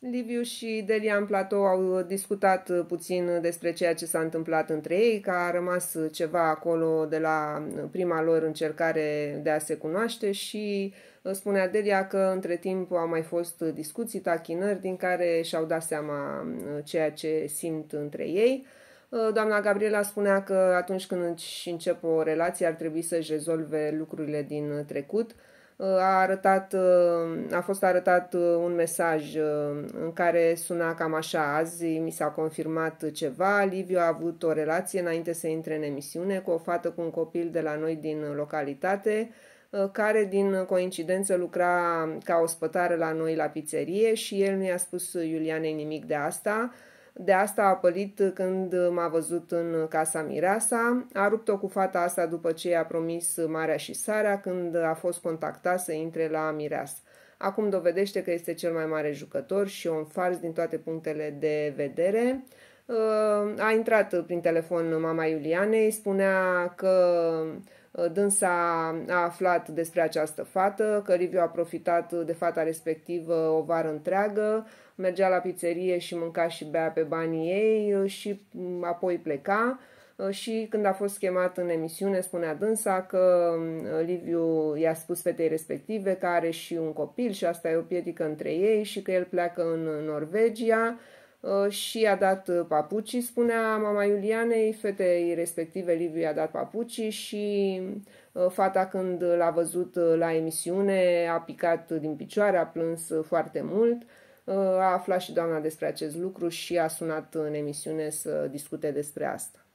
Liviu și Delia în platou au discutat uh, puțin despre ceea ce s-a întâmplat între ei, că a rămas uh, ceva acolo de la uh, prima lor încercare de a se cunoaște și spunea Delia că între timp au mai fost discuții, tachinări, din care și-au dat seama ceea ce simt între ei. Doamna Gabriela spunea că atunci când își încep o relație ar trebui să-și rezolve lucrurile din trecut, Uh, a, arătat, uh, a fost arătat uh, un mesaj în care suna cam așa, azi mi s-a confirmat ceva, Liviu a avut o relație înainte să intre în emisiune cu o fată cu un copil de la noi din localitate, care din coincidență lucra ca ospătară la noi la pizzerie și el nu i-a spus Iulianei nimic de asta, de asta a apărit când m-a văzut în casa Mireasa, a rupt-o cu fata asta după ce i-a promis Marea și Sarea când a fost contactat să intre la Mireasa. Acum dovedește că este cel mai mare jucător și un fals din toate punctele de vedere. Uh, a intrat prin telefon mama Iulianei, spunea că uh, dânsa a aflat despre această fată, că Liviu a profitat de fata respectivă o vară întreagă, mergea la pizzerie și mânca și bea pe banii ei uh, și mm, apoi pleca și când a fost chemat în emisiune spunea dânsa că Liviu i-a spus fetei respective că are și un copil și asta e o piedică între ei și că el pleacă în Norvegia Uh, și i-a dat uh, papucii, spunea mama Iulianei, fetei respective Liviu i-a dat papucii și uh, fata când l-a văzut la emisiune a picat din picioare, a plâns foarte mult. A aflat și doamna despre acest lucru și a sunat în emisiune să discute despre asta.